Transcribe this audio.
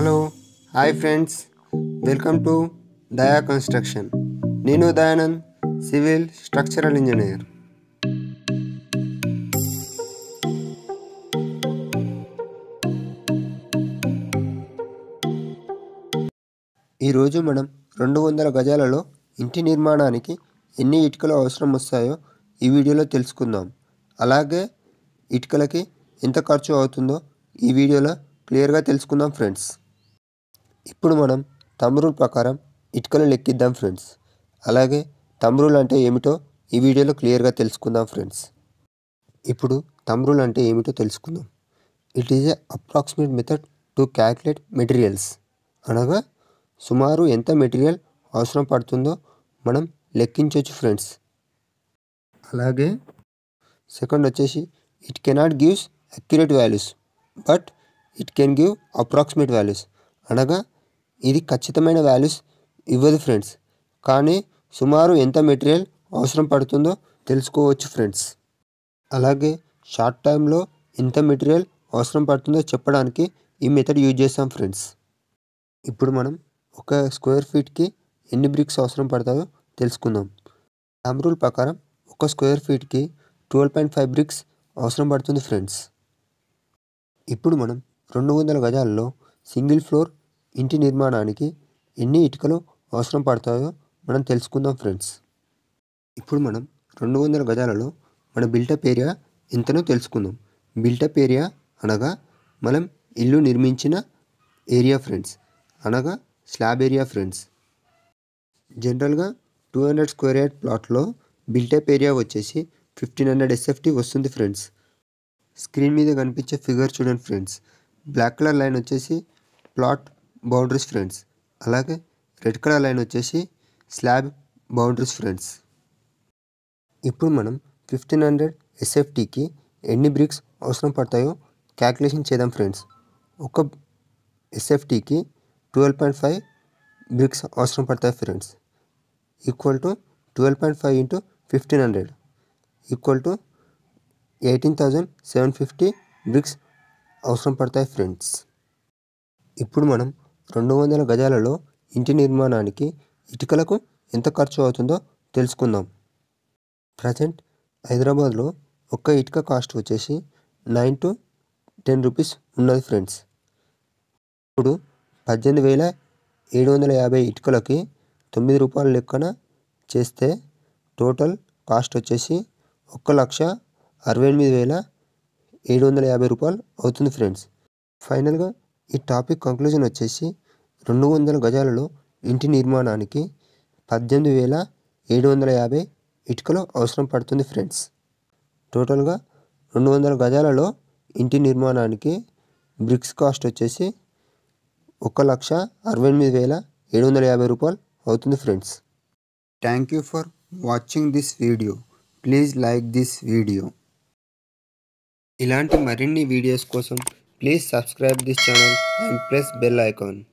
Hello hi friends welcome to Daya construction నేను Dayanand civil structural engineer ఈరోజు మనం రెండు వందల గజాలలో ఇంటి నిర్మాణానికి ఎన్ని ఇటుకలు అవసరం వస్తాయో ఈ వీడియోలో తెలుసుకుందాం అలాగే ఇటుకలకి ఎంత ఖర్చు అవుతుందో ఈ వీడియోలో క్లియర్గా తెలుసుకుందాం ఫ్రెండ్స్ ఇప్పుడు మనం తమ్రూల్ ప్రకారం ఇటుకలు లెక్కిద్దాం ఫ్రెండ్స్ అలాగే తమ్రూల్ అంటే ఏమిటో ఈ వీడియోలో క్లియర్గా తెలుసుకుందాం ఫ్రెండ్స్ ఇప్పుడు తమ్రూల్ అంటే ఏమిటో తెలుసుకుందాం it is a approximate method to calculate materials అనగా సుమారు ఎంత మెటీరియల్ అవసరం పడుతుందో మనం లెక్కించవచ్చు ఫ్రెండ్స్ అలాగే సెకండ్ వచ్చేసి it cannot gives accurate values but it can give approximate values అనగా ఇది ఖచ్చితమైన వాల్యూస్ ఇవ్వదు ఫ్రెండ్స్ కానీ సుమారు ఎంత మెటీరియల్ అవసరం పడుతుందో తెలుసుకోవచ్చు ఫ్రెండ్స్ అలాగే షార్ట్ టైంలో ఎంత మెటీరియల్ అవసరం పడుతుందో చెప్పడానికి ఈ మెథడ్ యూజ్ చేస్తాం ఫ్రెండ్స్ ఇప్పుడు మనం ఒక స్క్వేర్ ఫీట్కి ఎన్ని బ్రిక్స్ అవసరం పడతాయో తెలుసుకుందాం ఆమ్రూల్ ప్రకారం ఒక స్క్వేర్ ఫీట్కి ట్వెల్వ్ పాయింట్ ఫైవ్ బ్రిక్స్ అవసరం పడుతుంది ఫ్రెండ్స్ ఇప్పుడు మనం రెండు వందల గజాల్లో సింగిల్ ఫ్లోర్ ఇంటి నిర్మాణానికి ఎన్ని ఇటుకలు అవసరం పడతాయో మనం తెలుసుకుందాం ఫ్రెండ్స్ ఇప్పుడు మనం రెండు వందల గజాలలో మన బిల్టప్ ఏరియా ఎంతనో తెలుసుకుందాం బిల్టప్ ఏరియా అనగా మనం ఇల్లు నిర్మించిన ఏరియా ఫ్రెండ్స్ అనగా స్లాబ్ ఏరియా ఫ్రెండ్స్ జనరల్గా టూ హండ్రెడ్ స్క్వేర్ యార్డ్ ప్లాట్లో బిల్టప్ ఏరియా వచ్చేసి ఫిఫ్టీన్ హండ్రెడ్ ఎస్ఎఫ్టీ వస్తుంది ఫ్రెండ్స్ స్క్రీన్ మీద కనిపించే ఫిగర్ చూడండి ఫ్రెండ్స్ బ్లాక్ కలర్ లైన్ వచ్చేసి ప్లాట్ బౌండరీస్ ఫ్రెండ్స్ అలాగే రెడ్ కలర్ లైన్ వచ్చేసి స్లాబ్ బౌండరీస్ ఫ్రెండ్స్ ఇప్పుడు మనం ఫిఫ్టీన్ హండ్రెడ్ ఎస్ఎఫ్టీకి ఎన్ని బ్రిక్స్ అవసరం పడతాయో క్యాల్కులేషన్ చేద్దాం ఫ్రెండ్స్ ఒక ఎస్ఎఫ్టీకి ట్వెల్వ్ పాయింట్ ఫైవ్ బ్రిక్స్ అవసరం పడతాయి friends equal to twelve point five into fifteen hundred equal to eighteen thousand seven fifty bricks అవసరం పడతాయి ఫ్రెండ్స్ ఇప్పుడు మనం రెండు వందల గజాలలో ఇంటి నిర్మాణానికి ఇటుకలకు ఎంత ఖర్చు అవుతుందో తెలుసుకుందాం ప్రజెంట్ హైదరాబాద్లో ఒక్క ఇటుక కాస్ట్ వచ్చేసి నైన్ టు టెన్ రూపీస్ ఉన్నది ఫ్రెండ్స్ ఇప్పుడు పద్దెనిమిది వేల ఏడు వందల యాభై ఇటుకలకి తొమ్మిది రూపాయల లెక్కన చేస్తే టోటల్ కాస్ట్ వచ్చేసి ఒక్క లక్ష అరవై ఎనిమిది వేల ఏడు వందల యాభై రూపాయలు అవుతుంది ఫ్రెండ్స్ ఫైనల్గా ఈ టాపిక్ కంక్లూజన్ వచ్చేసి రెండు వందల గజాలలో ఇంటి నిర్మాణానికి పద్దెనిమిది వేల ఏడు వందల యాభై ఇటుకలు అవసరం పడుతుంది ఫ్రెండ్స్ టోటల్గా రెండు వందల గజాలలో ఇంటి నిర్మాణానికి బ్రిక్స్ కాస్ట్ వచ్చేసి ఒక లక్ష అరవై ఎనిమిది వేల ఏడు వందల యాభై రూపాయలు అవుతుంది friends thank you for watching this video please like this video ఇలాంటి మరిన్ని వీడియోస్ కోసం Please subscribe this channel and press bell icon.